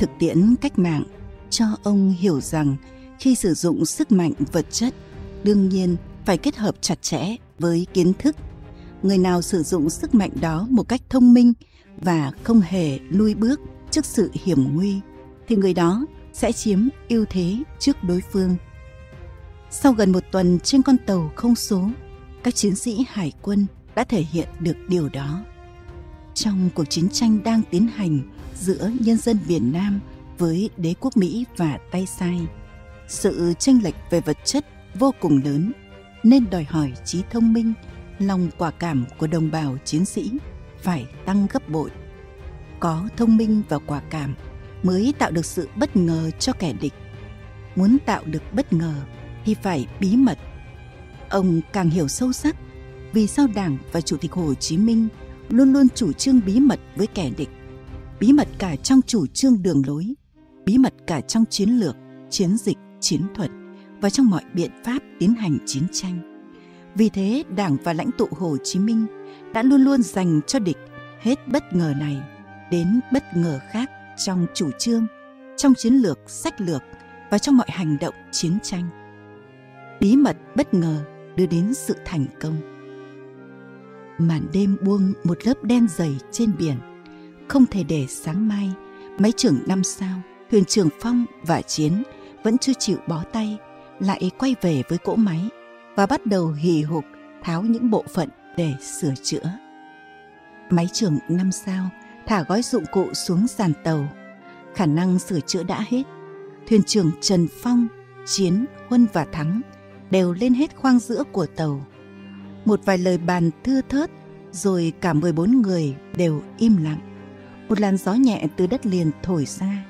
thực tiễn cách mạng cho ông hiểu rằng khi sử dụng sức mạnh vật chất đương nhiên phải kết hợp chặt chẽ với kiến thức người nào sử dụng sức mạnh đó một cách thông minh và không hề lui bước trước sự hiểm nguy thì người đó sẽ chiếm ưu thế trước đối phương sau gần một tuần trên con tàu không số các chiến sĩ hải quân đã thể hiện được điều đó trong cuộc chiến tranh đang tiến hành giữa nhân dân miền Nam với đế quốc Mỹ và tay sai. Sự chênh lệch về vật chất vô cùng lớn nên đòi hỏi trí thông minh, lòng quả cảm của đồng bào chiến sĩ phải tăng gấp bội. Có thông minh và quả cảm mới tạo được sự bất ngờ cho kẻ địch. Muốn tạo được bất ngờ thì phải bí mật. Ông càng hiểu sâu sắc vì sao Đảng và Chủ tịch Hồ Chí Minh luôn luôn chủ trương bí mật với kẻ địch bí mật cả trong chủ trương đường lối bí mật cả trong chiến lược chiến dịch chiến thuật và trong mọi biện pháp tiến hành chiến tranh vì thế đảng và lãnh tụ hồ chí minh đã luôn luôn dành cho địch hết bất ngờ này đến bất ngờ khác trong chủ trương trong chiến lược sách lược và trong mọi hành động chiến tranh bí mật bất ngờ đưa đến sự thành công màn đêm buông một lớp đen dày trên biển không thể để sáng mai máy trưởng năm sao thuyền trưởng phong và chiến vẫn chưa chịu bó tay lại quay về với cỗ máy và bắt đầu hì hục tháo những bộ phận để sửa chữa máy trưởng năm sao thả gói dụng cụ xuống sàn tàu khả năng sửa chữa đã hết thuyền trưởng trần phong chiến huân và thắng đều lên hết khoang giữa của tàu một vài lời bàn thưa thớt, rồi cả 14 người đều im lặng. Một làn gió nhẹ từ đất liền thổi ra.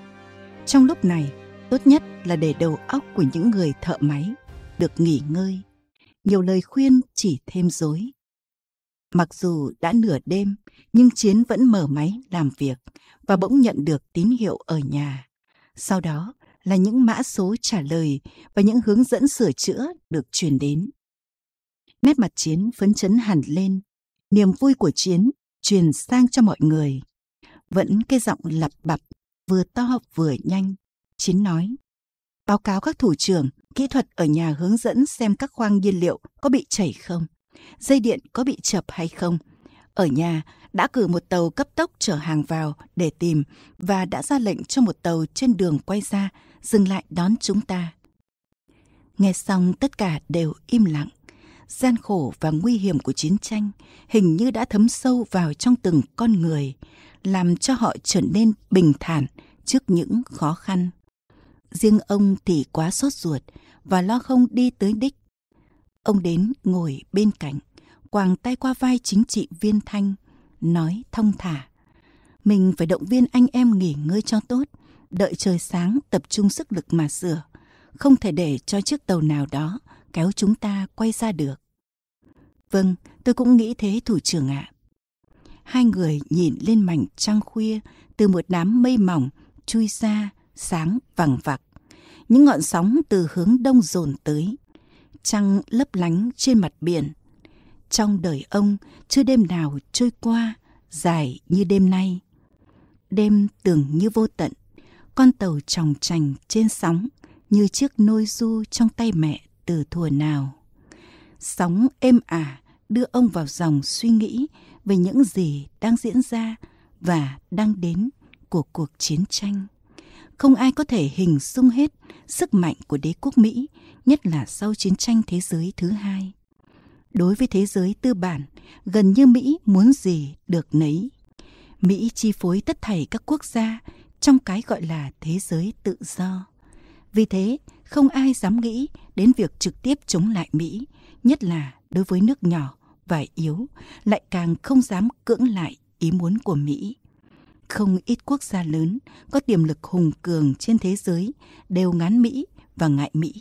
Trong lúc này, tốt nhất là để đầu óc của những người thợ máy được nghỉ ngơi. Nhiều lời khuyên chỉ thêm dối. Mặc dù đã nửa đêm, nhưng Chiến vẫn mở máy làm việc và bỗng nhận được tín hiệu ở nhà. Sau đó là những mã số trả lời và những hướng dẫn sửa chữa được truyền đến. Nét mặt Chiến phấn chấn hẳn lên, niềm vui của Chiến truyền sang cho mọi người. Vẫn cái giọng lặp bập vừa to vừa nhanh, Chiến nói. Báo cáo các thủ trưởng, kỹ thuật ở nhà hướng dẫn xem các khoang nhiên liệu có bị chảy không, dây điện có bị chập hay không. Ở nhà đã cử một tàu cấp tốc chở hàng vào để tìm và đã ra lệnh cho một tàu trên đường quay ra dừng lại đón chúng ta. Nghe xong tất cả đều im lặng gian khổ và nguy hiểm của chiến tranh hình như đã thấm sâu vào trong từng con người, làm cho họ trở nên bình thản trước những khó khăn. Riêng ông thì quá sốt ruột và lo không đi tới đích. Ông đến ngồi bên cạnh, quàng tay qua vai chính trị viên Thanh, nói thông thả. Mình phải động viên anh em nghỉ ngơi cho tốt, đợi trời sáng tập trung sức lực mà sửa. Không thể để cho chiếc tàu nào đó kéo chúng ta quay ra được. Vâng, tôi cũng nghĩ thế thủ trưởng ạ. Hai người nhìn lên mảnh trăng khuya từ một đám mây mỏng chui ra sáng vàng vặc. Những ngọn sóng từ hướng đông dồn tới. Trăng lấp lánh trên mặt biển. Trong đời ông, chưa đêm nào trôi qua dài như đêm nay. Đêm tưởng như vô tận, con tàu tròng trành trên sóng như chiếc nôi du trong tay mẹ từ thuở nào. Sóng êm ả đưa ông vào dòng suy nghĩ về những gì đang diễn ra và đang đến của cuộc chiến tranh. Không ai có thể hình dung hết sức mạnh của đế quốc Mỹ, nhất là sau chiến tranh thế giới thứ hai. Đối với thế giới tư bản, gần như Mỹ muốn gì được nấy. Mỹ chi phối tất thảy các quốc gia trong cái gọi là thế giới tự do. Vì thế, không ai dám nghĩ đến việc trực tiếp chống lại Mỹ, nhất là đối với nước nhỏ và yếu, lại càng không dám cưỡng lại ý muốn của Mỹ. Không ít quốc gia lớn có tiềm lực hùng cường trên thế giới đều ngán Mỹ và ngại Mỹ.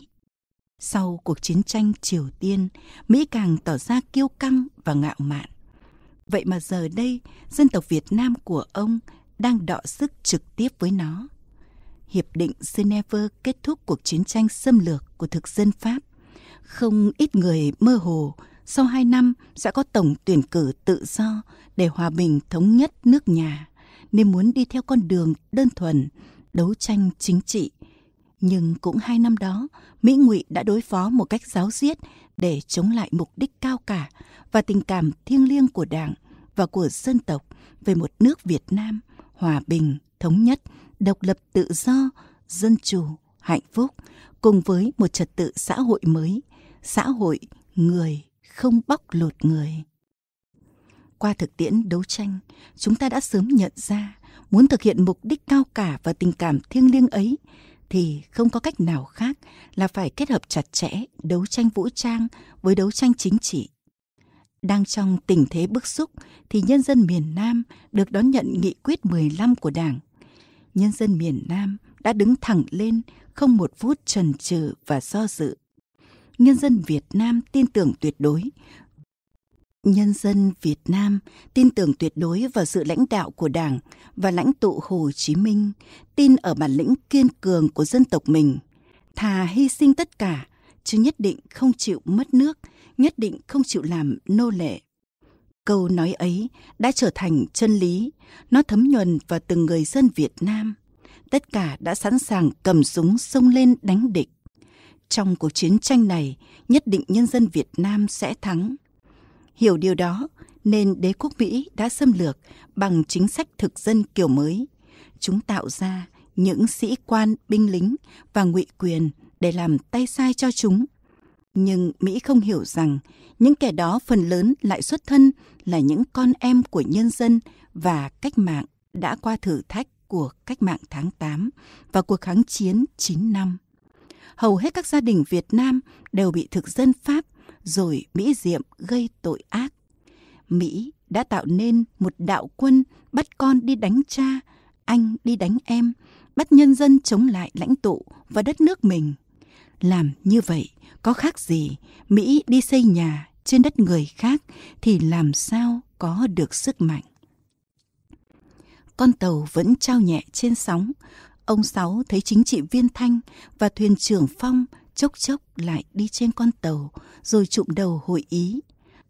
Sau cuộc chiến tranh Triều Tiên, Mỹ càng tỏ ra kiêu căng và ngạo mạn. Vậy mà giờ đây, dân tộc Việt Nam của ông đang đọ sức trực tiếp với nó. Hiệp định Geneva kết thúc cuộc chiến tranh xâm lược của thực dân Pháp, không ít người mơ hồ sau hai năm sẽ có tổng tuyển cử tự do để hòa bình thống nhất nước nhà, nên muốn đi theo con đường đơn thuần, đấu tranh chính trị. Nhưng cũng hai năm đó, Mỹ ngụy đã đối phó một cách giáo diết để chống lại mục đích cao cả và tình cảm thiêng liêng của Đảng và của dân tộc về một nước Việt Nam hòa bình, thống nhất độc lập tự do, dân chủ, hạnh phúc cùng với một trật tự xã hội mới, xã hội người không bóc lột người. Qua thực tiễn đấu tranh, chúng ta đã sớm nhận ra muốn thực hiện mục đích cao cả và tình cảm thiêng liêng ấy thì không có cách nào khác là phải kết hợp chặt chẽ đấu tranh vũ trang với đấu tranh chính trị. Đang trong tình thế bức xúc thì nhân dân miền Nam được đón nhận nghị quyết 15 của Đảng nhân dân miền Nam đã đứng thẳng lên không một phút trần trừ và do dự. Nhân dân Việt Nam tin tưởng tuyệt đối. Nhân dân Việt Nam tin tưởng tuyệt đối vào sự lãnh đạo của Đảng và lãnh tụ Hồ Chí Minh, tin ở bản lĩnh kiên cường của dân tộc mình. Thà hy sinh tất cả, chứ nhất định không chịu mất nước, nhất định không chịu làm nô lệ câu nói ấy đã trở thành chân lý, nó thấm nhuần vào từng người dân Việt Nam. Tất cả đã sẵn sàng cầm súng xông lên đánh địch. Trong cuộc chiến tranh này, nhất định nhân dân Việt Nam sẽ thắng. Hiểu điều đó, nên đế quốc Mỹ đã xâm lược bằng chính sách thực dân kiểu mới. Chúng tạo ra những sĩ quan, binh lính và ngụy quyền để làm tay sai cho chúng – nhưng Mỹ không hiểu rằng những kẻ đó phần lớn lại xuất thân là những con em của nhân dân và cách mạng đã qua thử thách của cách mạng tháng 8 và cuộc kháng chiến 9 năm. Hầu hết các gia đình Việt Nam đều bị thực dân Pháp rồi Mỹ diệm gây tội ác. Mỹ đã tạo nên một đạo quân bắt con đi đánh cha, anh đi đánh em, bắt nhân dân chống lại lãnh tụ và đất nước mình – làm như vậy có khác gì mỹ đi xây nhà trên đất người khác thì làm sao có được sức mạnh con tàu vẫn trao nhẹ trên sóng ông sáu thấy chính trị viên thanh và thuyền trưởng phong chốc chốc lại đi trên con tàu rồi chụm đầu hội ý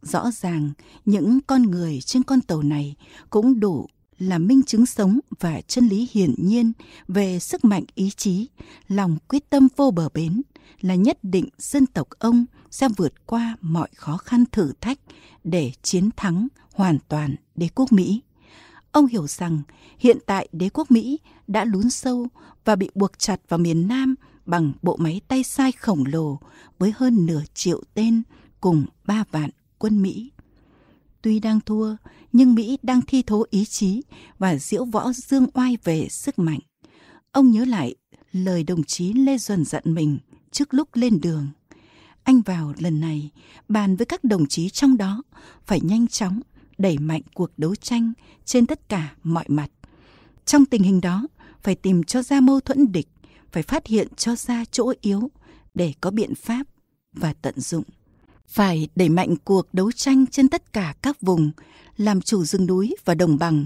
rõ ràng những con người trên con tàu này cũng đủ là minh chứng sống và chân lý hiển nhiên về sức mạnh ý chí lòng quyết tâm vô bờ bến là nhất định dân tộc ông sẽ vượt qua mọi khó khăn thử thách để chiến thắng hoàn toàn đế quốc Mỹ. Ông hiểu rằng hiện tại đế quốc Mỹ đã lún sâu và bị buộc chặt vào miền Nam bằng bộ máy tay sai khổng lồ với hơn nửa triệu tên cùng ba vạn quân Mỹ. Tuy đang thua, nhưng Mỹ đang thi thố ý chí và diễu võ dương oai về sức mạnh. Ông nhớ lại lời đồng chí Lê Duẩn dặn mình – trước lúc lên đường. Anh vào lần này bàn với các đồng chí trong đó phải nhanh chóng đẩy mạnh cuộc đấu tranh trên tất cả mọi mặt. Trong tình hình đó, phải tìm cho ra mâu thuẫn địch, phải phát hiện cho ra chỗ yếu để có biện pháp và tận dụng. Phải đẩy mạnh cuộc đấu tranh trên tất cả các vùng, làm chủ rừng núi và đồng bằng.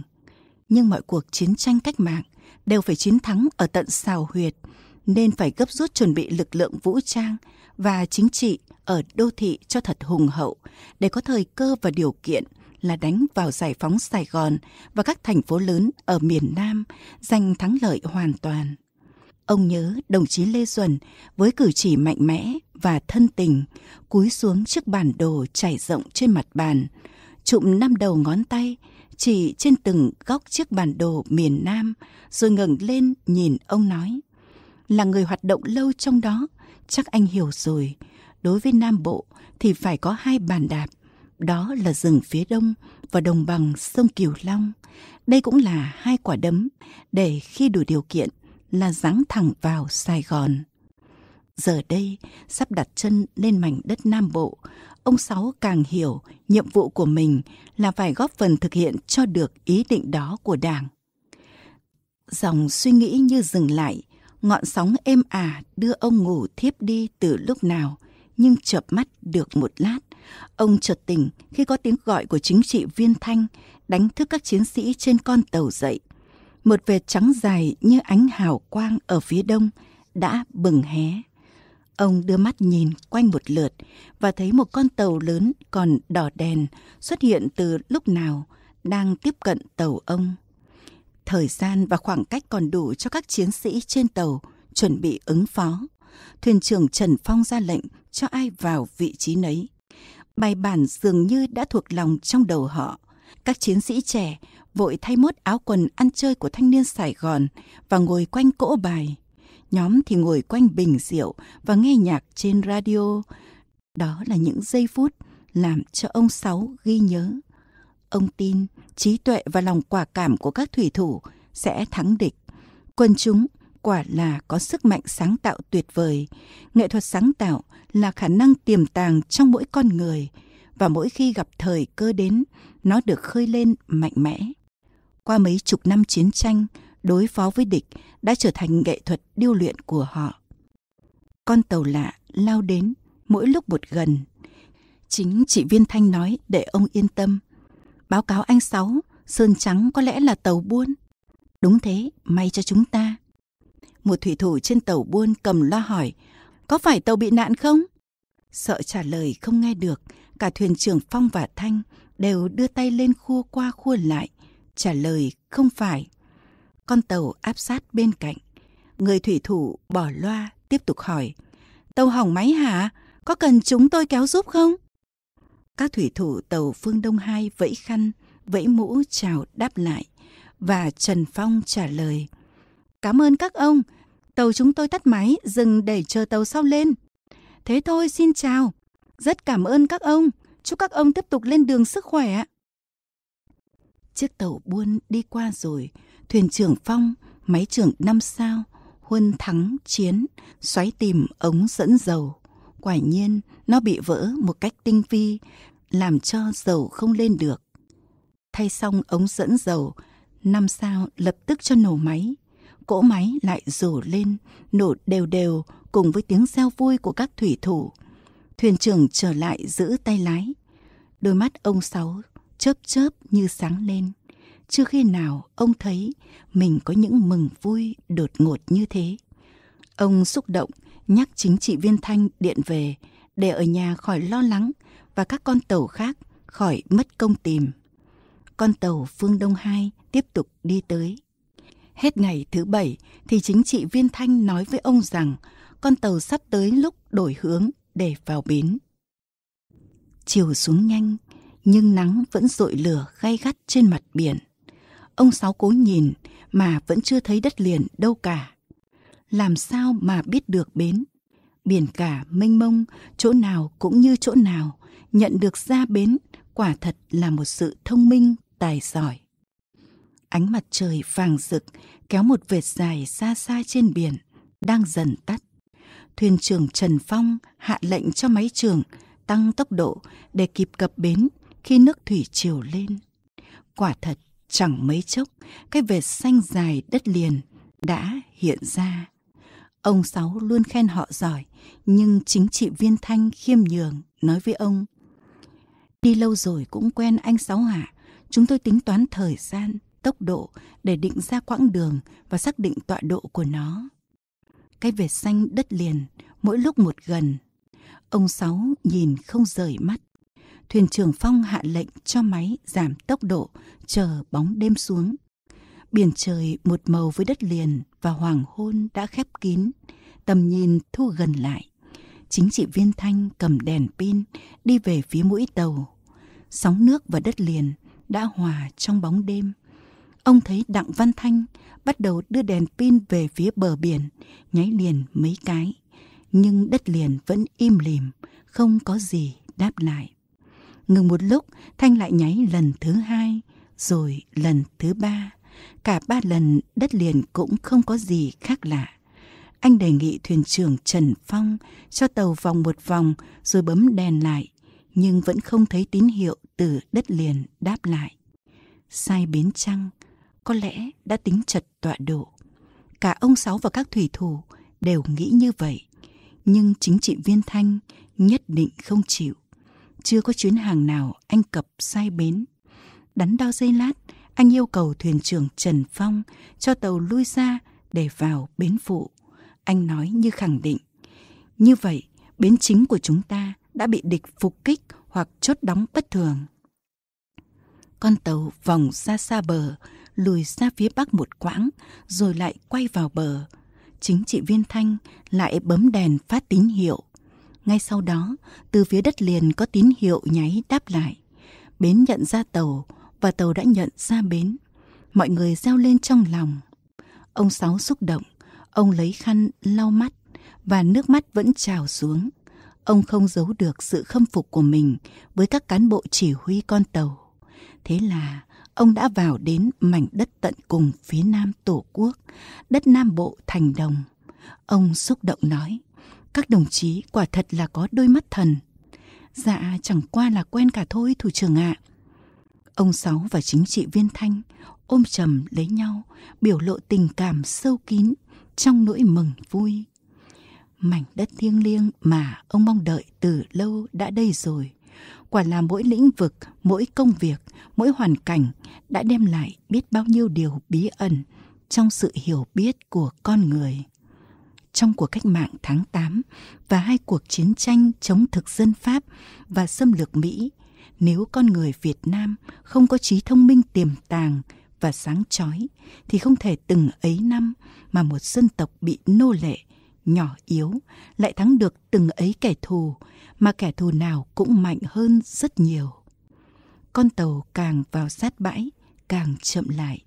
Nhưng mọi cuộc chiến tranh cách mạng đều phải chiến thắng ở tận xào huyệt, nên phải gấp rút chuẩn bị lực lượng vũ trang và chính trị ở đô thị cho thật hùng hậu để có thời cơ và điều kiện là đánh vào giải phóng Sài Gòn và các thành phố lớn ở miền Nam, giành thắng lợi hoàn toàn. Ông nhớ đồng chí Lê Duẩn với cử chỉ mạnh mẽ và thân tình, cúi xuống chiếc bản đồ trải rộng trên mặt bàn, chụm năm đầu ngón tay chỉ trên từng góc chiếc bản đồ miền Nam rồi ngẩng lên nhìn ông nói: là người hoạt động lâu trong đó, chắc anh hiểu rồi. Đối với Nam Bộ thì phải có hai bàn đạp, đó là rừng phía đông và đồng bằng sông Kiều Long. Đây cũng là hai quả đấm để khi đủ điều kiện là giáng thẳng vào Sài Gòn. Giờ đây, sắp đặt chân lên mảnh đất Nam Bộ, ông Sáu càng hiểu nhiệm vụ của mình là phải góp phần thực hiện cho được ý định đó của Đảng. Dòng suy nghĩ như dừng lại ngọn sóng êm ả đưa ông ngủ thiếp đi từ lúc nào, nhưng chợp mắt được một lát. Ông chợt tỉnh khi có tiếng gọi của chính trị viên Thanh đánh thức các chiến sĩ trên con tàu dậy. Một vệt trắng dài như ánh hào quang ở phía đông đã bừng hé. Ông đưa mắt nhìn quanh một lượt và thấy một con tàu lớn còn đỏ đèn xuất hiện từ lúc nào đang tiếp cận tàu ông. Thời gian và khoảng cách còn đủ cho các chiến sĩ trên tàu chuẩn bị ứng phó. Thuyền trưởng Trần Phong ra lệnh cho ai vào vị trí nấy. Bài bản dường như đã thuộc lòng trong đầu họ. Các chiến sĩ trẻ vội thay mốt áo quần ăn chơi của thanh niên Sài Gòn và ngồi quanh cỗ bài. Nhóm thì ngồi quanh bình rượu và nghe nhạc trên radio. Đó là những giây phút làm cho ông Sáu ghi nhớ. Ông tin trí tuệ và lòng quả cảm của các thủy thủ sẽ thắng địch. Quân chúng quả là có sức mạnh sáng tạo tuyệt vời. Nghệ thuật sáng tạo là khả năng tiềm tàng trong mỗi con người và mỗi khi gặp thời cơ đến, nó được khơi lên mạnh mẽ. Qua mấy chục năm chiến tranh, đối phó với địch đã trở thành nghệ thuật điêu luyện của họ. Con tàu lạ lao đến mỗi lúc một gần. Chính chị Viên Thanh nói để ông yên tâm – Báo cáo anh Sáu, Sơn Trắng có lẽ là tàu buôn. Đúng thế, may cho chúng ta. Một thủy thủ trên tàu buôn cầm loa hỏi, có phải tàu bị nạn không? Sợ trả lời không nghe được, cả thuyền trưởng Phong và Thanh đều đưa tay lên khua qua khua lại. Trả lời không phải. Con tàu áp sát bên cạnh. Người thủy thủ bỏ loa, tiếp tục hỏi. Tàu hỏng máy hả? Có cần chúng tôi kéo giúp không? các thủy thủ tàu Phương Đông hai vẫy khăn, vẫy mũ chào đáp lại và Trần Phong trả lời. Cảm ơn các ông, tàu chúng tôi tắt máy, dừng để chờ tàu sau lên. Thế thôi, xin chào. Rất cảm ơn các ông, chúc các ông tiếp tục lên đường sức khỏe. Chiếc tàu buôn đi qua rồi, thuyền trưởng Phong, máy trưởng năm sao, huân thắng chiến, xoáy tìm ống dẫn dầu quả nhiên nó bị vỡ một cách tinh vi, làm cho dầu không lên được. Thay xong ống dẫn dầu, năm sao lập tức cho nổ máy. Cỗ máy lại rổ lên, nổ đều đều cùng với tiếng reo vui của các thủy thủ. Thuyền trưởng trở lại giữ tay lái. Đôi mắt ông Sáu chớp chớp như sáng lên. Chưa khi nào ông thấy mình có những mừng vui đột ngột như thế. Ông xúc động nhắc chính trị viên Thanh điện về để ở nhà khỏi lo lắng và các con tàu khác khỏi mất công tìm. Con tàu Phương Đông 2 tiếp tục đi tới. Hết ngày thứ bảy thì chính trị viên Thanh nói với ông rằng con tàu sắp tới lúc đổi hướng để vào bến. Chiều xuống nhanh, nhưng nắng vẫn rội lửa gay gắt trên mặt biển. Ông Sáu cố nhìn mà vẫn chưa thấy đất liền đâu cả làm sao mà biết được bến biển cả mênh mông chỗ nào cũng như chỗ nào nhận được ra bến quả thật là một sự thông minh tài giỏi ánh mặt trời vàng rực kéo một vệt dài xa xa trên biển đang dần tắt thuyền trưởng trần phong hạ lệnh cho máy trưởng tăng tốc độ để kịp cập bến khi nước thủy chiều lên quả thật chẳng mấy chốc cái vệt xanh dài đất liền đã hiện ra Ông Sáu luôn khen họ giỏi, nhưng chính chị Viên Thanh khiêm nhường nói với ông. Đi lâu rồi cũng quen anh Sáu hả? Chúng tôi tính toán thời gian, tốc độ để định ra quãng đường và xác định tọa độ của nó. Cái vệt xanh đất liền, mỗi lúc một gần. Ông Sáu nhìn không rời mắt. Thuyền trưởng Phong hạ lệnh cho máy giảm tốc độ, chờ bóng đêm xuống. Biển trời một màu với đất liền, và hoàng hôn đã khép kín, tầm nhìn thu gần lại. Chính trị viên Thanh cầm đèn pin đi về phía mũi tàu. Sóng nước và đất liền đã hòa trong bóng đêm. Ông thấy Đặng Văn Thanh bắt đầu đưa đèn pin về phía bờ biển, nháy liền mấy cái. Nhưng đất liền vẫn im lìm, không có gì đáp lại. Ngừng một lúc, Thanh lại nháy lần thứ hai, rồi lần thứ ba Cả ba lần đất liền cũng không có gì khác lạ. Anh đề nghị thuyền trưởng Trần Phong cho tàu vòng một vòng rồi bấm đèn lại, nhưng vẫn không thấy tín hiệu từ đất liền đáp lại. Sai biến chăng? có lẽ đã tính chật tọa độ. Cả ông Sáu và các thủy thủ đều nghĩ như vậy, nhưng chính trị viên Thanh nhất định không chịu. Chưa có chuyến hàng nào anh cập sai bến. Đắn đo dây lát, anh yêu cầu thuyền trưởng Trần Phong cho tàu lui ra để vào bến phụ. Anh nói như khẳng định. Như vậy, bến chính của chúng ta đã bị địch phục kích hoặc chốt đóng bất thường. Con tàu vòng xa xa bờ, lùi ra phía bắc một quãng, rồi lại quay vào bờ. Chính trị viên Thanh lại bấm đèn phát tín hiệu. Ngay sau đó, từ phía đất liền có tín hiệu nháy đáp lại. Bến nhận ra tàu, và tàu đã nhận ra bến. Mọi người reo lên trong lòng. Ông Sáu xúc động, ông lấy khăn lau mắt và nước mắt vẫn trào xuống. Ông không giấu được sự khâm phục của mình với các cán bộ chỉ huy con tàu. Thế là ông đã vào đến mảnh đất tận cùng phía nam Tổ quốc, đất Nam Bộ Thành Đồng. Ông xúc động nói, các đồng chí quả thật là có đôi mắt thần. Dạ, chẳng qua là quen cả thôi, thủ trưởng ạ. À. Ông Sáu và chính trị viên Thanh ôm chầm lấy nhau, biểu lộ tình cảm sâu kín trong nỗi mừng vui. Mảnh đất thiêng liêng mà ông mong đợi từ lâu đã đây rồi. Quả là mỗi lĩnh vực, mỗi công việc, mỗi hoàn cảnh đã đem lại biết bao nhiêu điều bí ẩn trong sự hiểu biết của con người trong cuộc cách mạng tháng 8 và hai cuộc chiến tranh chống thực dân Pháp và xâm lược Mỹ nếu con người Việt Nam không có trí thông minh tiềm tàng và sáng chói thì không thể từng ấy năm mà một dân tộc bị nô lệ, nhỏ yếu lại thắng được từng ấy kẻ thù mà kẻ thù nào cũng mạnh hơn rất nhiều. Con tàu càng vào sát bãi, càng chậm lại.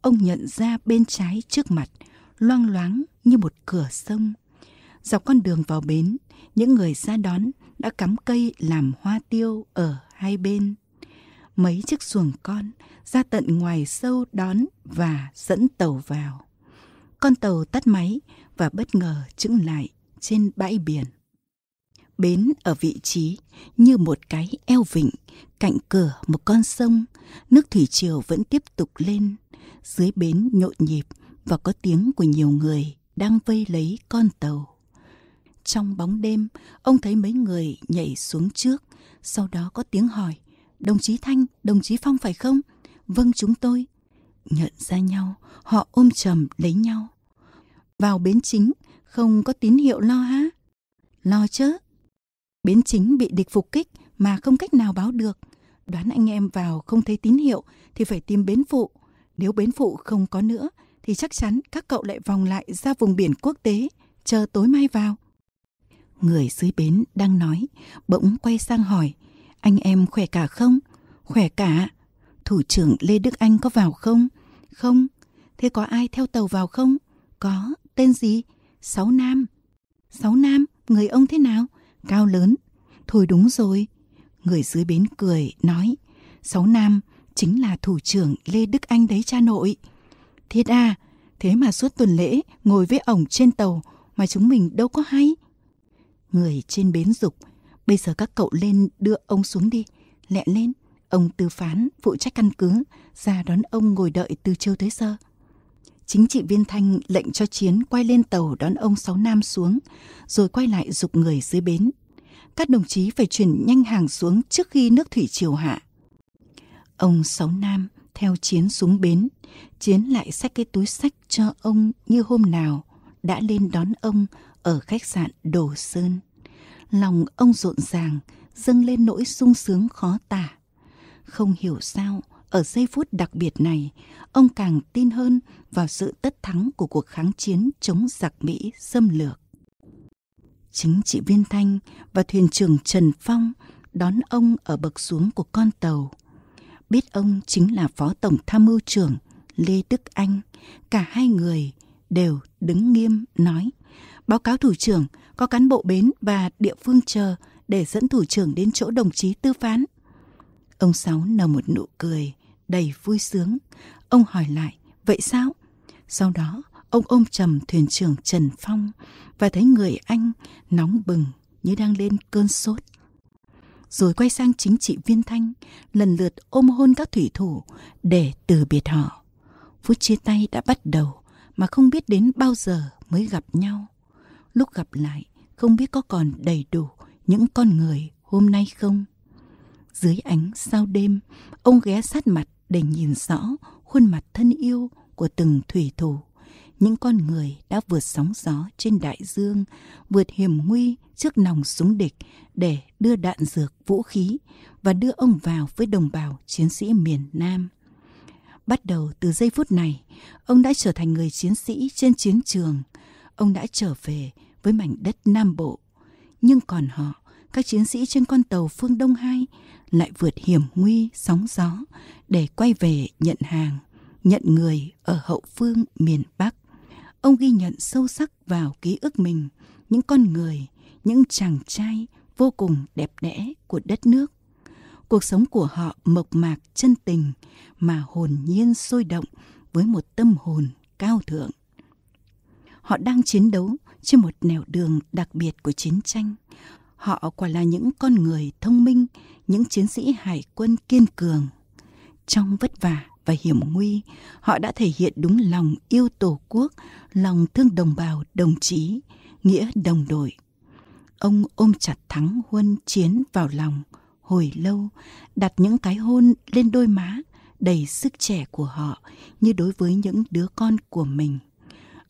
Ông nhận ra bên trái trước mặt, loang loáng như một cửa sông. Dọc con đường vào bến, những người ra đón đã cắm cây làm hoa tiêu ở hai bên mấy chiếc xuồng con ra tận ngoài sâu đón và dẫn tàu vào con tàu tắt máy và bất ngờ chững lại trên bãi biển bến ở vị trí như một cái eo vịnh cạnh cửa một con sông nước thủy triều vẫn tiếp tục lên dưới bến nhộn nhịp và có tiếng của nhiều người đang vây lấy con tàu trong bóng đêm ông thấy mấy người nhảy xuống trước sau đó có tiếng hỏi, đồng chí Thanh, đồng chí Phong phải không? Vâng chúng tôi. Nhận ra nhau, họ ôm chầm lấy nhau. Vào bến chính, không có tín hiệu lo há. Lo chớ Bến chính bị địch phục kích mà không cách nào báo được. Đoán anh em vào không thấy tín hiệu thì phải tìm bến phụ. Nếu bến phụ không có nữa thì chắc chắn các cậu lại vòng lại ra vùng biển quốc tế, chờ tối mai vào người dưới bến đang nói, bỗng quay sang hỏi, anh em khỏe cả không? Khỏe cả. Thủ trưởng Lê Đức Anh có vào không? Không. Thế có ai theo tàu vào không? Có. Tên gì? Sáu Nam. Sáu Nam, người ông thế nào? Cao lớn. Thôi đúng rồi. Người dưới bến cười, nói. Sáu Nam chính là thủ trưởng Lê Đức Anh đấy cha nội. Thiết à, thế mà suốt tuần lễ ngồi với ổng trên tàu mà chúng mình đâu có hay người trên bến dục bây giờ các cậu lên đưa ông xuống đi lẹ lên ông tư phán phụ trách căn cứ ra đón ông ngồi đợi từ chiều tới giờ chính trị viên thanh lệnh cho chiến quay lên tàu đón ông sáu nam xuống rồi quay lại dục người dưới bến các đồng chí phải chuyển nhanh hàng xuống trước khi nước thủy triều hạ ông sáu nam theo chiến xuống bến chiến lại xách cái túi sách cho ông như hôm nào đã lên đón ông ở khách sạn Đồ Sơn. Lòng ông rộn ràng, dâng lên nỗi sung sướng khó tả. Không hiểu sao, ở giây phút đặc biệt này, ông càng tin hơn vào sự tất thắng của cuộc kháng chiến chống giặc Mỹ xâm lược. Chính chị Viên Thanh và thuyền trưởng Trần Phong đón ông ở bậc xuống của con tàu. Biết ông chính là Phó Tổng Tham mưu trưởng Lê Đức Anh, cả hai người đều đứng nghiêm nói – báo cáo thủ trưởng, có cán bộ bến và địa phương chờ để dẫn thủ trưởng đến chỗ đồng chí tư phán. Ông Sáu nở một nụ cười đầy vui sướng. Ông hỏi lại, vậy sao? Sau đó, ông ôm trầm thuyền trưởng Trần Phong và thấy người anh nóng bừng như đang lên cơn sốt. Rồi quay sang chính trị viên Thanh, lần lượt ôm hôn các thủy thủ để từ biệt họ. Phút chia tay đã bắt đầu mà không biết đến bao giờ mới gặp nhau lúc gặp lại không biết có còn đầy đủ những con người hôm nay không dưới ánh sao đêm ông ghé sát mặt để nhìn rõ khuôn mặt thân yêu của từng thủy thủ những con người đã vượt sóng gió trên đại dương vượt hiểm nguy trước nòng súng địch để đưa đạn dược vũ khí và đưa ông vào với đồng bào chiến sĩ miền nam bắt đầu từ giây phút này ông đã trở thành người chiến sĩ trên chiến trường ông đã trở về với mảnh đất Nam Bộ. Nhưng còn họ, các chiến sĩ trên con tàu phương Đông 2 lại vượt hiểm nguy sóng gió để quay về nhận hàng, nhận người ở hậu phương miền Bắc. Ông ghi nhận sâu sắc vào ký ức mình những con người, những chàng trai vô cùng đẹp đẽ của đất nước. Cuộc sống của họ mộc mạc chân tình mà hồn nhiên sôi động với một tâm hồn cao thượng. Họ đang chiến đấu trên một nẻo đường đặc biệt của chiến tranh. Họ quả là những con người thông minh, những chiến sĩ hải quân kiên cường. Trong vất vả và hiểm nguy, họ đã thể hiện đúng lòng yêu Tổ quốc, lòng thương đồng bào, đồng chí, nghĩa đồng đội. Ông ôm chặt thắng huân chiến vào lòng, hồi lâu, đặt những cái hôn lên đôi má đầy sức trẻ của họ như đối với những đứa con của mình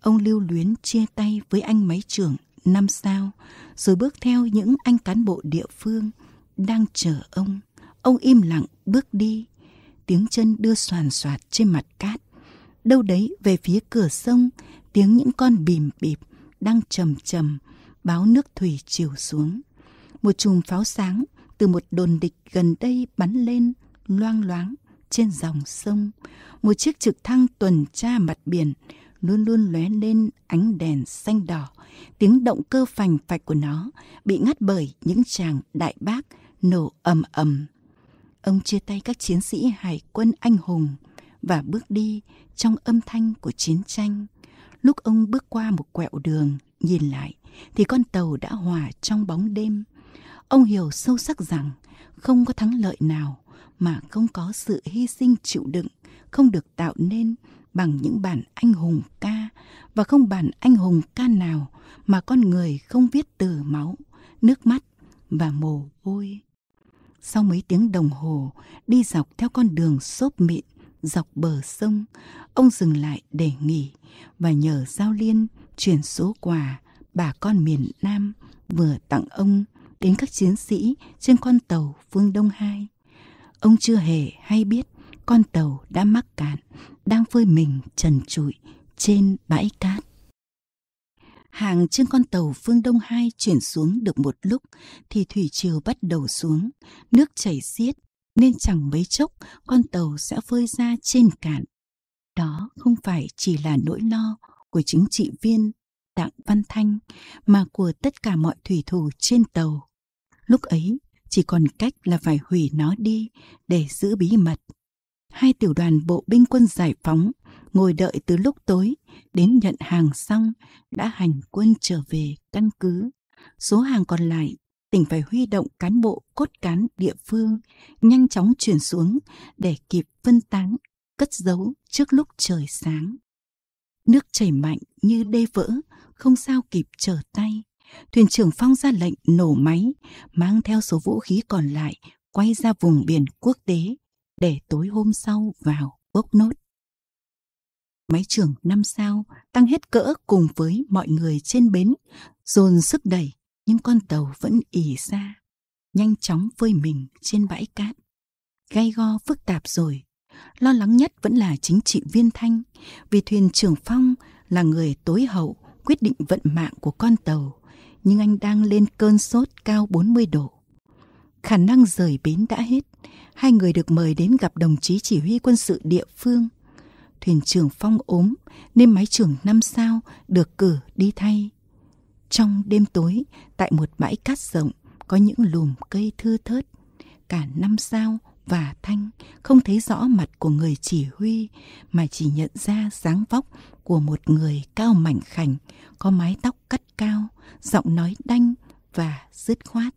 ông lưu luyến chia tay với anh máy trưởng năm sao rồi bước theo những anh cán bộ địa phương đang chờ ông ông im lặng bước đi tiếng chân đưa soàn soạt trên mặt cát đâu đấy về phía cửa sông tiếng những con bìm bịp đang trầm trầm báo nước thủy chiều xuống một chùm pháo sáng từ một đồn địch gần đây bắn lên loang loáng trên dòng sông một chiếc trực thăng tuần tra mặt biển luôn luôn lóe lên ánh đèn xanh đỏ, tiếng động cơ phành phạch của nó bị ngắt bởi những chàng đại bác nổ ầm ầm. Ông chia tay các chiến sĩ hải quân anh hùng và bước đi trong âm thanh của chiến tranh. Lúc ông bước qua một quẹo đường, nhìn lại thì con tàu đã hòa trong bóng đêm. Ông hiểu sâu sắc rằng không có thắng lợi nào mà không có sự hy sinh chịu đựng, không được tạo nên bằng những bản anh hùng ca và không bản anh hùng ca nào mà con người không viết từ máu, nước mắt và mồ hôi. Sau mấy tiếng đồng hồ đi dọc theo con đường xốp mịn dọc bờ sông, ông dừng lại để nghỉ và nhờ Giao Liên chuyển số quà bà con miền Nam vừa tặng ông đến các chiến sĩ trên con tàu Phương Đông 2. Ông chưa hề hay biết con tàu đã mắc cạn, đang phơi mình trần trụi trên bãi cát. Hàng trên con tàu phương Đông 2 chuyển xuống được một lúc thì thủy triều bắt đầu xuống, nước chảy xiết nên chẳng mấy chốc con tàu sẽ phơi ra trên cạn. Đó không phải chỉ là nỗi lo của chính trị viên Đặng Văn Thanh mà của tất cả mọi thủy thủ trên tàu. Lúc ấy chỉ còn cách là phải hủy nó đi để giữ bí mật hai tiểu đoàn bộ binh quân giải phóng ngồi đợi từ lúc tối đến nhận hàng xong đã hành quân trở về căn cứ. Số hàng còn lại, tỉnh phải huy động cán bộ cốt cán địa phương nhanh chóng chuyển xuống để kịp phân tán, cất giấu trước lúc trời sáng. Nước chảy mạnh như đê vỡ, không sao kịp trở tay. Thuyền trưởng Phong ra lệnh nổ máy, mang theo số vũ khí còn lại quay ra vùng biển quốc tế để tối hôm sau vào bốc nốt. Máy trưởng năm sao tăng hết cỡ cùng với mọi người trên bến, dồn sức đẩy nhưng con tàu vẫn ỉ ra, nhanh chóng vơi mình trên bãi cát. Gai go phức tạp rồi, lo lắng nhất vẫn là chính trị viên Thanh, vì thuyền trưởng Phong là người tối hậu quyết định vận mạng của con tàu, nhưng anh đang lên cơn sốt cao 40 độ. Khả năng rời bến đã hết, hai người được mời đến gặp đồng chí chỉ huy quân sự địa phương. Thuyền trưởng Phong ốm nên máy trưởng năm sao được cử đi thay. Trong đêm tối, tại một bãi cát rộng có những lùm cây thưa thớt, cả năm sao và Thanh không thấy rõ mặt của người chỉ huy mà chỉ nhận ra dáng vóc của một người cao mảnh khảnh, có mái tóc cắt cao, giọng nói đanh và dứt khoát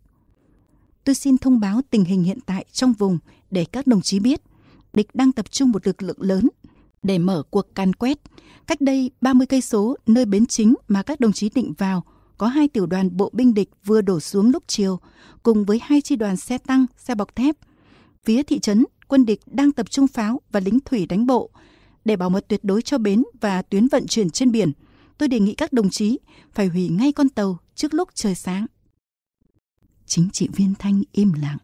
tôi xin thông báo tình hình hiện tại trong vùng để các đồng chí biết. Địch đang tập trung một lực lượng lớn để mở cuộc càn quét. Cách đây 30 cây số nơi bến chính mà các đồng chí định vào có hai tiểu đoàn bộ binh địch vừa đổ xuống lúc chiều cùng với hai chi đoàn xe tăng, xe bọc thép. Phía thị trấn, quân địch đang tập trung pháo và lính thủy đánh bộ để bảo mật tuyệt đối cho bến và tuyến vận chuyển trên biển. Tôi đề nghị các đồng chí phải hủy ngay con tàu trước lúc trời sáng. Chính trị viên Thanh im lặng,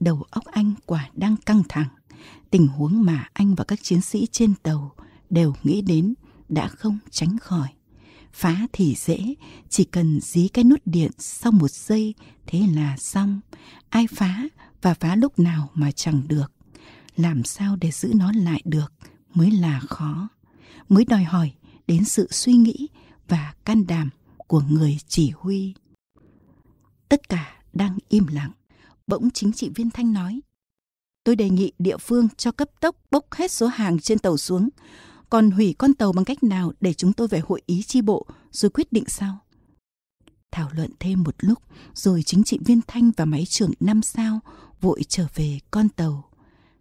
đầu óc anh quả đang căng thẳng. Tình huống mà anh và các chiến sĩ trên tàu đều nghĩ đến đã không tránh khỏi. Phá thì dễ, chỉ cần dí cái nút điện sau một giây, thế là xong. Ai phá và phá lúc nào mà chẳng được. Làm sao để giữ nó lại được mới là khó. Mới đòi hỏi đến sự suy nghĩ và can đảm của người chỉ huy. Tất cả đang im lặng. Bỗng chính trị viên Thanh nói, tôi đề nghị địa phương cho cấp tốc bốc hết số hàng trên tàu xuống, còn hủy con tàu bằng cách nào để chúng tôi về hội ý tri bộ rồi quyết định sau. Thảo luận thêm một lúc, rồi chính trị viên Thanh và máy trưởng năm sao vội trở về con tàu.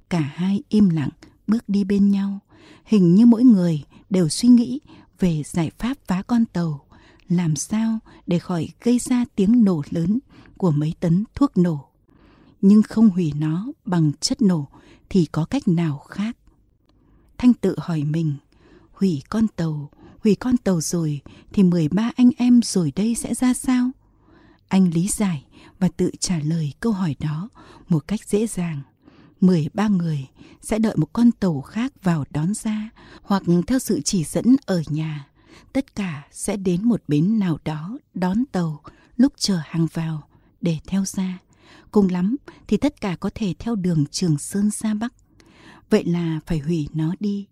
Cả hai im lặng, bước đi bên nhau. Hình như mỗi người đều suy nghĩ về giải pháp phá con tàu làm sao để khỏi gây ra tiếng nổ lớn của mấy tấn thuốc nổ nhưng không hủy nó bằng chất nổ thì có cách nào khác thanh tự hỏi mình hủy con tàu hủy con tàu rồi thì 13 anh em rồi đây sẽ ra sao? Anh lý giải và tự trả lời câu hỏi đó một cách dễ dàng. 13 người sẽ đợi một con tàu khác vào đón ra hoặc theo sự chỉ dẫn ở nhà tất cả sẽ đến một bến nào đó đón tàu lúc chờ hàng vào để theo ra. Cùng lắm thì tất cả có thể theo đường Trường Sơn ra Bắc. Vậy là phải hủy nó đi.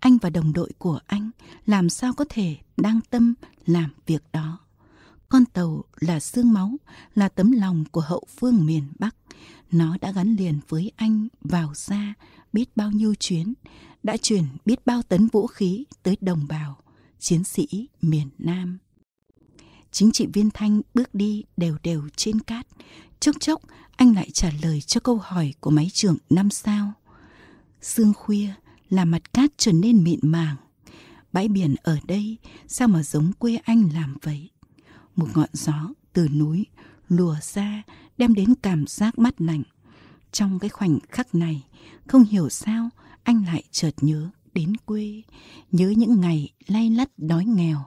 Anh và đồng đội của anh làm sao có thể đang tâm làm việc đó. Con tàu là xương máu, là tấm lòng của hậu phương miền Bắc. Nó đã gắn liền với anh vào ra biết bao nhiêu chuyến, đã chuyển biết bao tấn vũ khí tới đồng bào chiến sĩ miền Nam. Chính trị viên Thanh bước đi đều đều trên cát, chốc chốc anh lại trả lời cho câu hỏi của máy trưởng năm sao. Sương khuya là mặt cát trở nên mịn màng. Bãi biển ở đây sao mà giống quê anh làm vậy? Một ngọn gió từ núi lùa ra đem đến cảm giác mát lạnh. Trong cái khoảnh khắc này, không hiểu sao anh lại chợt nhớ đến quê nhớ những ngày lay lắt đói nghèo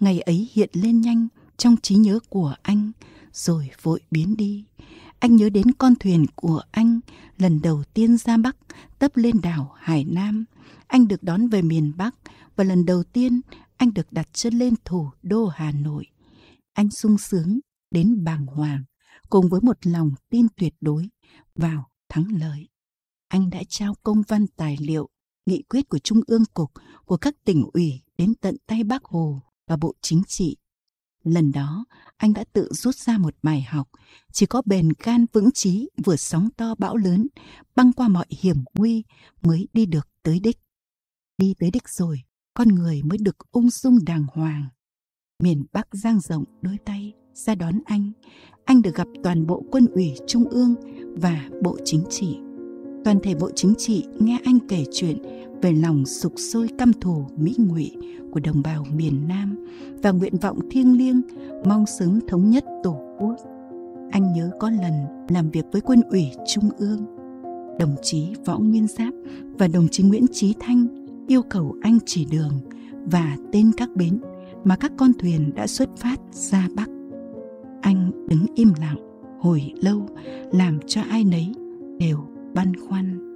ngày ấy hiện lên nhanh trong trí nhớ của anh rồi vội biến đi anh nhớ đến con thuyền của anh lần đầu tiên ra bắc tấp lên đảo hải nam anh được đón về miền bắc và lần đầu tiên anh được đặt chân lên thủ đô hà nội anh sung sướng đến bàng hoàng cùng với một lòng tin tuyệt đối vào thắng lợi anh đã trao công văn tài liệu nghị quyết của Trung ương Cục, của các tỉnh ủy đến tận tay Bác Hồ và Bộ Chính trị. Lần đó, anh đã tự rút ra một bài học, chỉ có bền gan vững chí vừa sóng to bão lớn, băng qua mọi hiểm nguy mới đi được tới đích. Đi tới đích rồi, con người mới được ung dung đàng hoàng. Miền Bắc giang rộng đôi tay ra đón anh, anh được gặp toàn bộ quân ủy Trung ương và Bộ Chính trị. Toàn thể Bộ Chính trị nghe anh kể chuyện về lòng sục sôi căm thù mỹ ngụy của đồng bào miền Nam và nguyện vọng thiêng liêng mong sớm thống nhất Tổ quốc. Anh nhớ có lần làm việc với quân ủy Trung ương, đồng chí Võ Nguyên Giáp và đồng chí Nguyễn Trí Thanh yêu cầu anh chỉ đường và tên các bến mà các con thuyền đã xuất phát ra Bắc. Anh đứng im lặng hồi lâu làm cho ai nấy đều băn khoăn